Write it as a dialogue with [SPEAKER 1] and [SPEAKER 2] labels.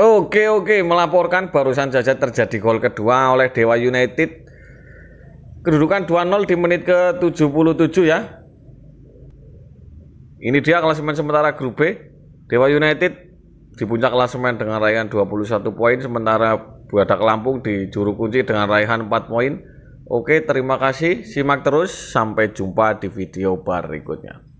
[SPEAKER 1] Oke oke melaporkan barusan saja terjadi gol kedua oleh Dewa United. Kedudukan 2-0 di menit ke-77 ya. Ini dia klasemen sementara grup B. Dewa United di puncak klasemen dengan raihan 21 poin sementara Buadak Lampung di juru kunci dengan raihan 4 poin. Oke, terima kasih. Simak terus sampai jumpa di video berikutnya.